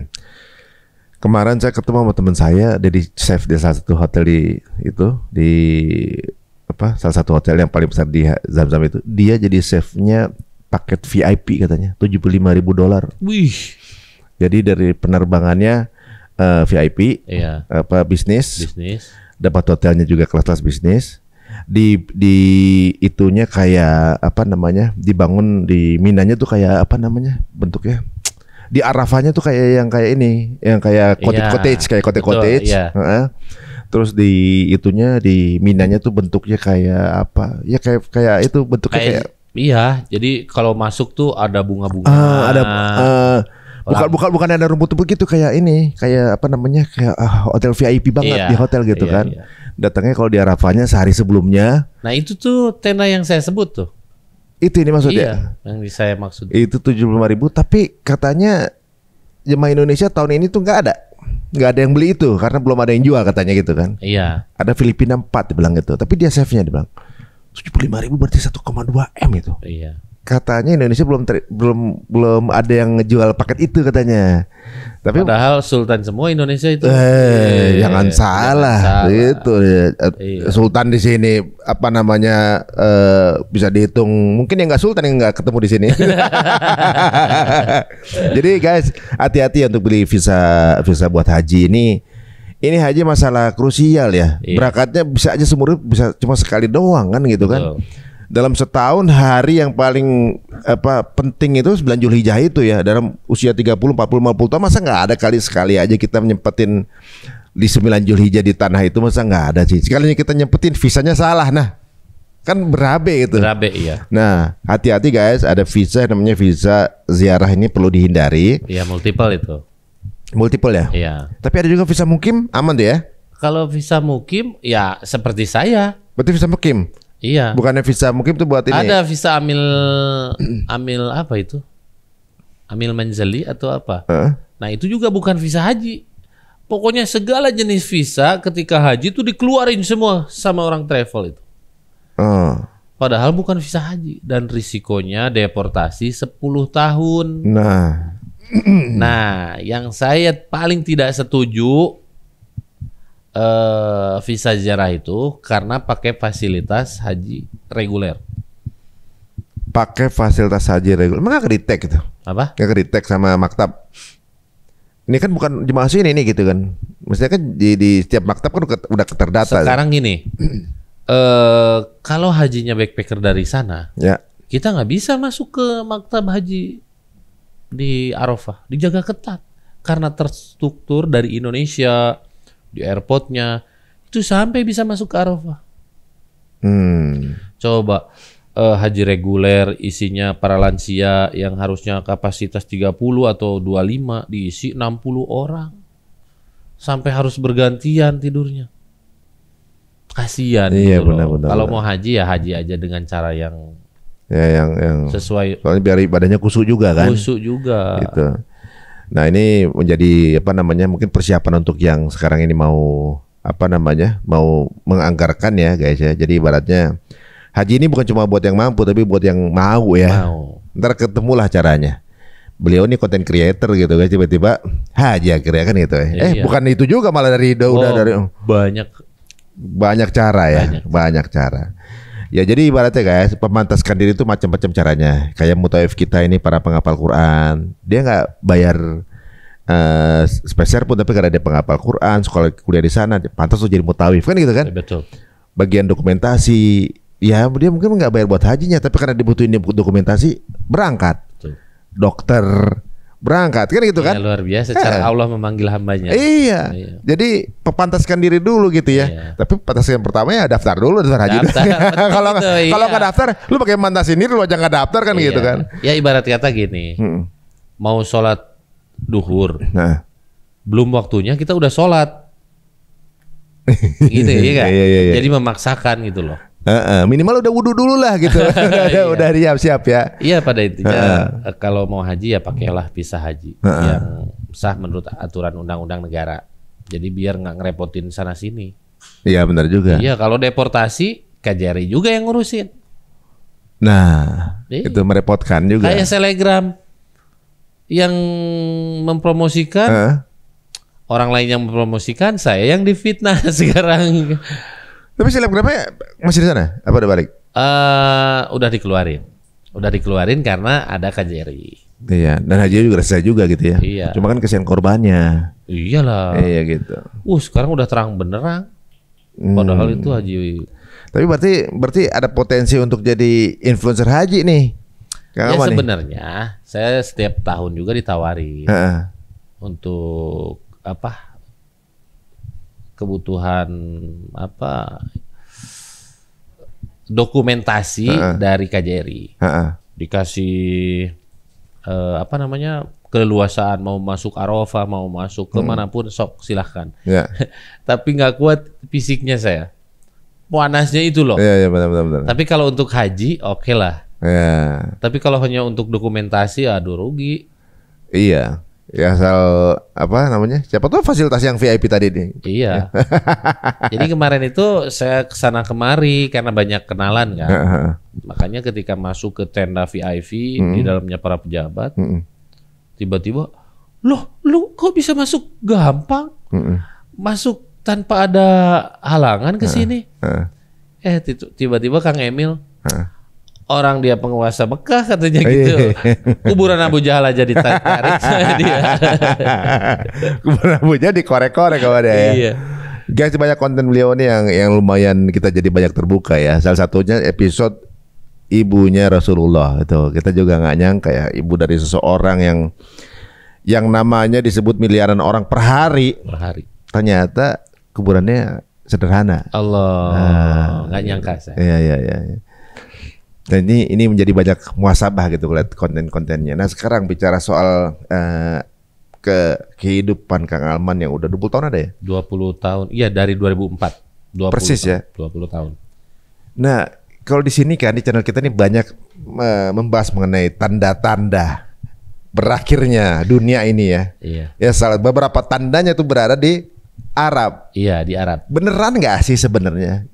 Kemarin saya ketemu sama teman saya, dari chef di salah satu hotel di itu di apa salah satu hotel yang paling besar di Zam-Zam itu. Dia jadi chefnya paket VIP katanya, 75 ribu dolar. Wih. Jadi dari penerbangannya uh, eh, VIP, iya. apa bisnis, bisnis, dapat hotelnya juga kelas-kelas bisnis. Di di itunya kayak apa namanya dibangun di minanya tuh kayak apa namanya bentuknya di Arafahnya tuh kayak yang kayak ini, yang kayak iya. cottage iya, cottage kayak cottage betul, cottage. Iya. Uh -huh. Terus di itunya di minanya tuh bentuknya kayak apa? Ya kayak kayak itu bentuknya kayak, kayak Iya, jadi kalau masuk tuh ada bunga-bunga. Uh, ada uh, bukan bukan bukan ada rumput-rumput gitu kayak ini kayak apa namanya kayak uh, hotel VIP banget iya, di hotel gitu iya, kan iya. datangnya kalau di Arafahnya sehari sebelumnya nah itu tuh tenda yang saya sebut tuh itu ini maksudnya iya, yang saya maksud itu tujuh puluh ribu tapi katanya jemaah Indonesia tahun ini tuh nggak ada nggak ada yang beli itu karena belum ada yang jual katanya gitu kan iya ada Filipina empat dibilang gitu tapi dia save nya dibilang tujuh puluh lima ribu berarti satu koma dua m itu iya katanya Indonesia belum ter, belum belum ada yang ngejual paket itu katanya. Tapi padahal Sultan semua Indonesia itu. Eh, eh jangan eh, salah. salah. Itu ya. Sultan di sini apa namanya eh, bisa dihitung mungkin yang nggak Sultan yang nggak ketemu di sini. Jadi guys, hati-hati ya untuk beli visa visa buat haji ini. Ini haji masalah krusial ya. Iya. Berangkatnya bisa aja seumur bisa cuma sekali doang kan gitu kan dalam setahun hari yang paling apa penting itu 9 Julhijjah itu ya dalam usia 30 40 50 tahun masa nggak ada kali sekali aja kita nyempetin di 9 Julhijjah di tanah itu masa nggak ada sih sekalinya kita nyempetin visanya salah nah kan berabe itu berabe iya nah hati-hati guys ada visa namanya visa ziarah ini perlu dihindari iya multiple itu multiple ya iya tapi ada juga visa mukim aman deh ya kalau visa mukim ya seperti saya berarti visa mukim Iya. Bukannya visa mungkin itu buat ini. Ada visa amil amil apa itu? Amil menjeli atau apa? Uh? Nah, itu juga bukan visa haji. Pokoknya segala jenis visa ketika haji itu dikeluarin semua sama orang travel itu. Uh. Padahal bukan visa haji dan risikonya deportasi 10 tahun. Nah. nah, yang saya paling tidak setuju uh, visa ziarah itu karena pakai fasilitas haji reguler. Pakai fasilitas haji reguler. Emang gak gitu? Apa? Gak kedetek sama maktab. Ini kan bukan jemaah sini ini gitu kan. Maksudnya kan di, di setiap maktab kan udah terdata. Sekarang gini. uh, kalau hajinya backpacker dari sana, ya. kita nggak bisa masuk ke maktab haji di Arafah, dijaga ketat karena terstruktur dari Indonesia, di airportnya itu sampai bisa masuk ke Arafah. Hmm. Coba uh, haji reguler isinya para lansia yang harusnya kapasitas 30 atau 25 diisi 60 orang. Sampai harus bergantian tidurnya. Kasihan iya, gitu benar, Benar, Kalau benar. mau haji ya haji aja dengan cara yang ya yang yang sesuai soalnya biar ibadahnya kusuk juga kan kusuk juga gitu Nah ini menjadi apa namanya mungkin persiapan untuk yang sekarang ini mau apa namanya mau menganggarkan ya guys ya. Jadi ibaratnya haji ini bukan cuma buat yang mampu tapi buat yang mau ya. Mau. Ntar ketemulah caranya. Beliau ini konten creator gitu guys tiba-tiba haji akhirnya kan gitu ya. eh iya. bukan itu juga malah dari udah, oh, dari banyak banyak cara ya banyak, banyak cara. Ya jadi ibaratnya guys, pemantaskan diri itu macam-macam caranya. Kayak mutawif kita ini para penghafal Quran, dia nggak bayar uh, spesial pun tapi karena dia penghafal Quran, sekolah kuliah di sana, pantas tuh jadi mutawif kan gitu kan? Ya, betul. Bagian dokumentasi, ya dia mungkin nggak bayar buat hajinya, tapi karena dibutuhin dokumentasi, berangkat. Betul. Dokter, berangkat kan gitu kan? Ya, luar biasa cara eh. Allah memanggil hambanya. Iya. iya. Jadi pepantaskan diri dulu gitu ya. Iya. Tapi pepantaskan pertama ya daftar dulu daftar haji. Kalau gitu, iya. kalau nggak daftar, lu pakai mantas ini lu aja nggak daftar kan iya. gitu kan? Ya ibarat kata gini, hmm. mau sholat duhur, nah. belum waktunya kita udah sholat, gitu ya kan? Iya, iya, iya. Jadi memaksakan gitu loh. Uh, uh, minimal udah wudhu dulu lah gitu, udah, iya. udah siap-siap ya. Iya pada intinya uh, uh. kalau mau haji ya pakailah visa haji uh, uh. yang sah menurut aturan undang-undang negara. Jadi biar nggak ngerepotin sana sini. Iya benar juga. Iya kalau deportasi kajari juga yang ngurusin. Nah Jadi, iya. itu merepotkan juga. Kayak selegram yang mempromosikan. Uh orang lain yang mempromosikan saya yang difitnah sekarang tapi selebgramnya masih di sana? Apa udah balik? Eh uh, udah dikeluarin. Udah dikeluarin karena ada KJRI. Iya, dan haji juga rasa juga gitu ya. Iya. Cuma kan kesian korbannya. Iyalah. Iya gitu. Uh, sekarang udah terang benerang. Padahal hmm. itu haji. Tapi berarti berarti ada potensi untuk jadi influencer haji nih. Kenapa ya sebenarnya saya setiap tahun juga ditawari uh -uh. untuk apa kebutuhan apa dokumentasi uh -uh. dari KJRI. Uh -uh. Dikasih uh, apa namanya keleluasaan mau masuk Arova mau masuk kemanapun hmm. sok silahkan. Yeah. Tapi nggak kuat fisiknya saya. Panasnya itu loh. yeah, yeah, benar benar. benar. Tapi kalau untuk haji oke okay lah. Yeah. Tapi kalau hanya untuk dokumentasi aduh rugi. Iya. Yeah. Ya asal apa namanya? Siapa tuh fasilitas yang VIP tadi nih? Iya. Jadi kemarin itu saya kesana kemari karena banyak kenalan kan. Makanya ketika masuk ke tenda VIP -hmm. di dalamnya para pejabat, mm tiba-tiba, loh, lu kok bisa masuk gampang? -hmm. Masuk tanpa ada halangan ke sini? Uh, Eh tiba-tiba Kang Emil. Uh orang dia penguasa Mekah katanya oh, iya, gitu. Iya, iya. Kuburan Abu Jahal aja ditarik-tarik Kuburan Abu Jahal dikorek-korek kalau ada ya. Iya. Guys, banyak konten beliau nih yang yang lumayan kita jadi banyak terbuka ya. Salah satunya episode ibunya Rasulullah itu. Kita juga nggak nyangka ya ibu dari seseorang yang yang namanya disebut miliaran orang per hari. Per hari. Ternyata kuburannya sederhana. Allah, nah, nggak nah, nyangka saya. Iya iya iya. Dan ini ini menjadi banyak muasabah gitu lihat konten-kontennya. Nah sekarang bicara soal uh, ke kehidupan Kang Alman yang udah 20 tahun ada ya? 20 tahun. Iya dari 2004. 20 Persis ya? tahun, ya. 20 tahun. Nah, kalau di sini kan di channel kita ini banyak uh, membahas mengenai tanda-tanda berakhirnya dunia ini ya. Iya. Ya salah beberapa tandanya itu berada di Arab. Iya, di Arab. Beneran nggak sih sebenarnya